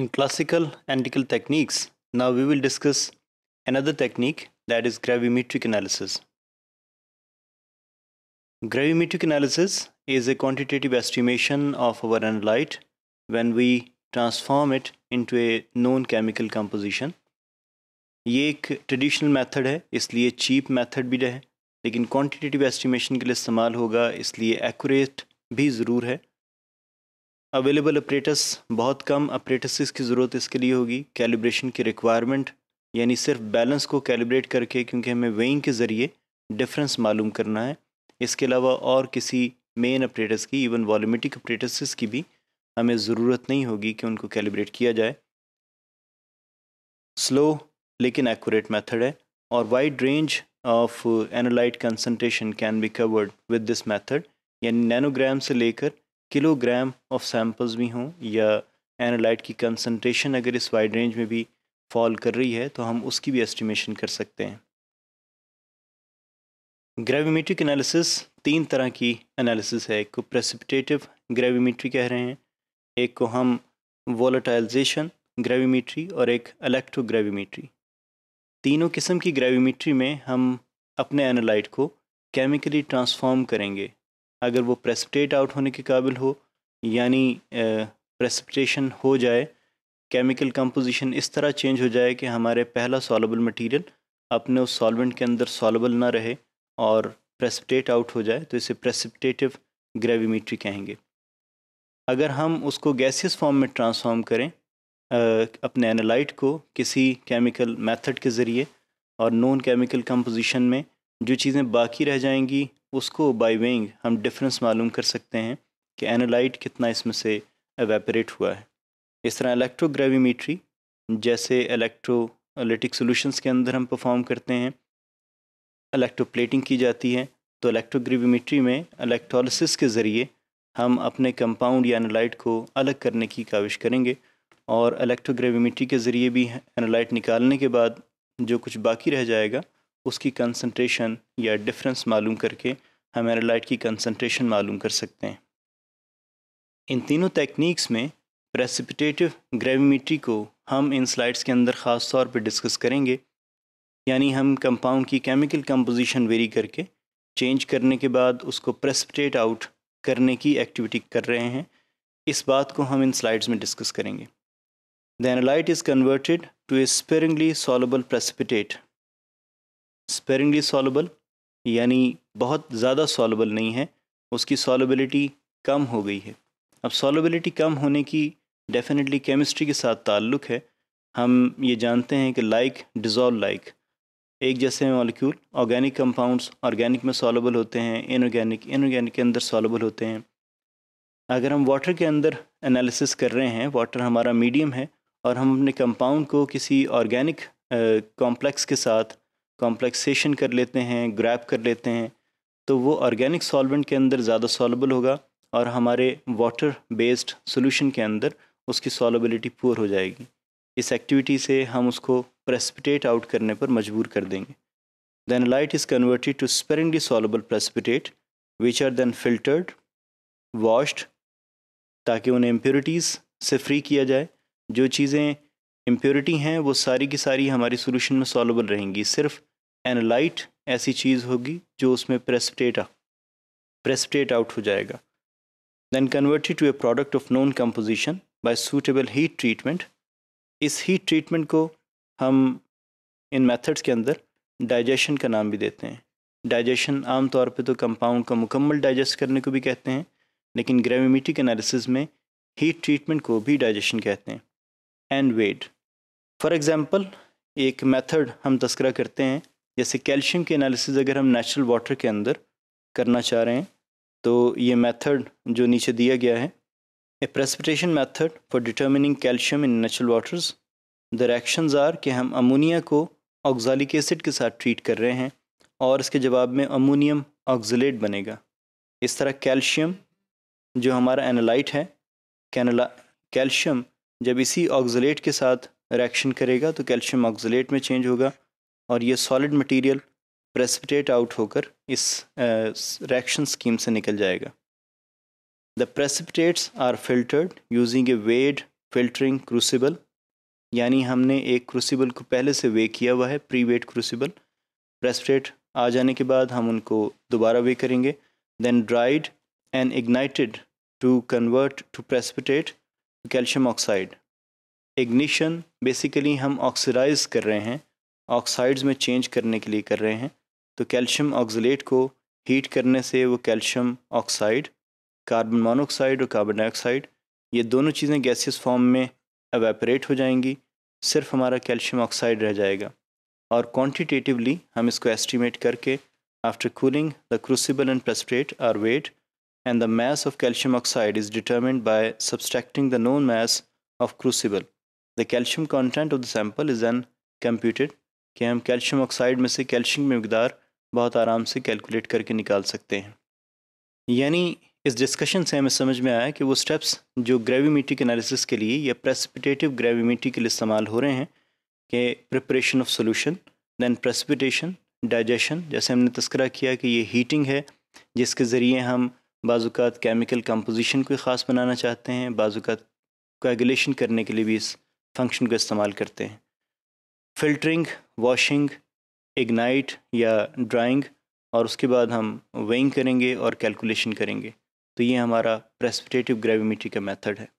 In classical analytical techniques, now we will discuss another technique that is gravimetric analysis. Gravimetric analysis is a quantitative estimation of our analyte when we transform it into a known chemical composition. ये एक traditional method है इसलिए cheap method भी है लेकिन quantitative estimation के लिए इस्तेमाल होगा इसलिए accurate भी ज़रूर है अवेलेबल अप्रेटस बहुत कम अप्रेटस की ज़रूरत इसके लिए होगी कैलिब्रेशन की रिक्वायरमेंट यानी सिर्फ बैलेंस को कैलिब्रेट करके क्योंकि हमें वेइंग के ज़रिए डिफरेंस मालूम करना है इसके अलावा और किसी मेन अप्रेटस की इवन वॉलीमेटिक अप्रेटस की भी हमें ज़रूरत नहीं होगी कि उनको कैलिब्रेट किया जाए स्लो लेकिन एक्यूरेट मेथड है और wide range of analyte concentration can be covered with this method यानी नैनोग्राम से लेकर किलोग्राम ऑफ सैम्पल्स भी हों या एनालाइट की कंसनट्रेशन अगर इस वाइड रेंज में भी फॉल कर रही है तो हम उसकी भी एस्टिमेशन कर सकते हैं ग्रेविमेट्रिक एनालिसिस तीन तरह की एनालिसिस है एक को प्रेसिपिटेटिव ग्रेविमेट्री कह रहे हैं एक को हम वोलाटाइजेशन ग्रेविमेट्री और एक इलेक्ट्रोग्रेविमेट्री तीनों किस्म की ग्रेविमेट्री में हम अपने एनालाइट को केमिकली ट्रांसफॉर्म करेंगे अगर वो प्रेसिपिटेट आउट होने के काबिल हो यानी प्रेसिपिटेशन हो जाए केमिकल कंपोजिशन इस तरह चेंज हो जाए कि हमारे पहला सॉलेबल मटेरियल अपने उस सॉल्वेंट के अंदर सॉलेबल ना रहे और प्रेसिपिटेट आउट हो जाए तो इसे प्रेसिपिटेटिव ग्रेविमेट्री कहेंगे अगर हम उसको गैसियस फॉर्म में ट्रांसफॉर्म करें अपने एनालाइट को किसी केमिकल मेथड के ज़रिए और नॉन केमिकल कंपोजिशन में जो चीज़ें बाकी रह जाएंगी उसको बाई वेइंग हम डिफरेंस मालूम कर सकते हैं कि एनोलाइट कितना इसमें से एवेपरेट हुआ है इस तरह इलेक्ट्रोग्रेविमीट्री जैसे इलेक्ट्रोलिटिक सॉल्यूशंस के अंदर हम परफॉर्म करते हैं इलेक्ट्रोप्लेटिंग की जाती है तो इलेक्ट्रोग्रेविमीट्री में इलेक्ट्रोलिसिस के ज़रिए हम अपने कंपाउंड या एनोलाइट को अलग करने की काविश करेंगे और इलेक्ट्रोग्रेविमीट्री के ज़रिए भी एनोलाइट निकालने के बाद जो कुछ बाकी रह जाएगा उसकी कंसंट्रेशन या डिफरेंस मालूम करके हम एनालाइट की कंसंट्रेशन मालूम कर सकते हैं इन तीनों टेक्निक्स में प्रेसिपिटेटिव ग्रेविमीट्री को हम इन स्लाइड्स के अंदर ख़ास तौर पर डिस्कस करेंगे यानी हम कंपाउंड की केमिकल कंपोजिशन वेरी करके चेंज करने के बाद उसको प्रेसिपिटेट आउट करने की एक्टिविटी कर रहे हैं इस बात को हम इन स्लाइड्स में डिस्कस करेंगे the analyte is converted to a sparingly soluble precipitate sparingly soluble यानी बहुत ज़्यादा सॉलेबल नहीं है उसकी सॉलेबिलिटी कम हो गई है अब सॉलेबिलिटी कम होने की डेफिनेटली केमिस्ट्री के साथ ताल्लुक़ है हम ये जानते हैं कि लाइक डिज़ोल्व लाइक एक जैसे मॉलिक्यूल ऑर्गेनिक कंपाउंड्स ऑर्गेनिक में सॉलेबल होते हैं इनऑर्गेनिक इनऑर्गेनिक के अंदर सॉलेबल होते हैं अगर हम वाटर के अंदर एनालिसिस कर रहे हैं वाटर हमारा मीडियम है और हम अपने कंपाउंड को किसी ऑर्गेनिक कॉम्प्लेक्स के साथ कॉम्प्लेक्सेशन कर लेते हैं ग्रैप कर लेते हैं तो वो ऑर्गेनिक सॉल्वेंट के अंदर ज़्यादा सॉलेबल होगा और हमारे वाटर बेस्ड सोल्यूशन के अंदर उसकी सॉलेबिलिटी पुअर हो जाएगी इस एक्टिविटी से हम उसको प्रेसिपिटेट आउट करने पर मजबूर कर देंगे then light is converted to sparingly soluble precipitate which are then filtered washed ताकि उन्हें इम्प्योरिटीज़ से फ्री किया जाए जो चीज़ें इम्प्योरिटी हैं वो सारी की सारी हमारी सोल्यूशन में सॉलेबल रहेंगी सिर्फ एनालाइट ऐसी चीज़ होगी जो उसमें प्रेसिपिटेट प्रेसिपिटेट आउट हो जाएगा then converted to a product of known composition by suitable heat treatment इस हीट ट्रीटमेंट को हम इन मेथड्स के अंदर डाइजेशन का नाम भी देते हैं डाइजेशन आम तौर पे तो कंपाउंड का मुकम्मल डाइजेस्ट करने को भी कहते हैं लेकिन ग्रेविमिटिक एनालिसिस में हीट ट्रीटमेंट को भी डाइजेशन कहते हैं एंड वेट फॉर एग्ज़ाम्पल एक मेथड हम तस्करा करते हैं जैसे कैल्शियम के एनालिसिस अगर हम नेचुरल वाटर के अंदर करना चाह रहे हैं तो ये मेथड जो नीचे दिया गया है a precipitation method for determining calcium in natural waters the directions are कि हम अमोनिया को ऑक्जालिक एसिड के साथ ट्रीट कर रहे हैं और इसके जवाब में अमोनियम ऑक्जलेट बनेगा इस तरह कैल्शियम जो हमारा एनालाइट है कैनला कैल्शियम जब इसी ऑक्जलेट के साथ रिएक्शन करेगा तो कैल्शियम ऑक्जलेट में चेंज होगा और ये सॉलिड मटेरियल प्रेसिपिटेट आउट होकर इस रिएक्शन स्कीम से निकल जाएगा the precipitates are filtered using a weighed filtering crucible यानी हमने एक क्रूसिबल को पहले से वे किया हुआ है प्री वेड क्रूसिबल प्रेसिपिटेट आ जाने के बाद हम उनको दोबारा वे करेंगे then dried and ignited to convert to precipitate calcium oxide ignition basically हम ऑक्सीडाइज कर रहे हैं ऑक्साइड्स में चेंज करने के लिए कर रहे हैं तो कैल्शियम ऑक्सलेट को हीट करने से वो कैल्शियम ऑक्साइड कार्बन मोनोक्साइड और कार्बन डाइऑक्साइड ये दोनों चीज़ें गैसियस फॉर्म में एवेपरेट हो जाएंगी सिर्फ हमारा कैल्शियम ऑक्साइड रह जाएगा और क्वांटिटेटिवली हम इसको एस्टिमेट करके after cooling the crucible and precipitate are weighed and the mass of calcium oxide is determined by subtracting the known mass of crucible the calcium content of the sample is an computed कि हम calcium oxide में से calcium की मकदार बहुत आराम से calculate करके निकाल सकते हैं यानी इस डिस्कशन से हमें समझ में आया कि वो स्टेप्स जो के एनालिसिस के लिए या प्रेसिपिटेटिव ग्रेविमेट्री के लिए इस्तेमाल हो रहे हैं कि preparation of solution then precipitation digestion जैसे हमने तस्करा किया कि ये हीटिंग है जिसके ज़रिए हम बाज़ात केमिकल कंपोजिशन को ख़ास बनाना चाहते हैं बाज़ात कोगलेशन करने के लिए भी इस फंक्शन का इस्तेमाल करते हैं फिल्टरिंग वॉशिंग इग्नाइट या ड्राइंग और उसके बाद हम वेइंग करेंगे और कैलकुलेशन करेंगे तो ये हमारा प्रेसिपिटेटिव ग्रेविमिटी का मेथड है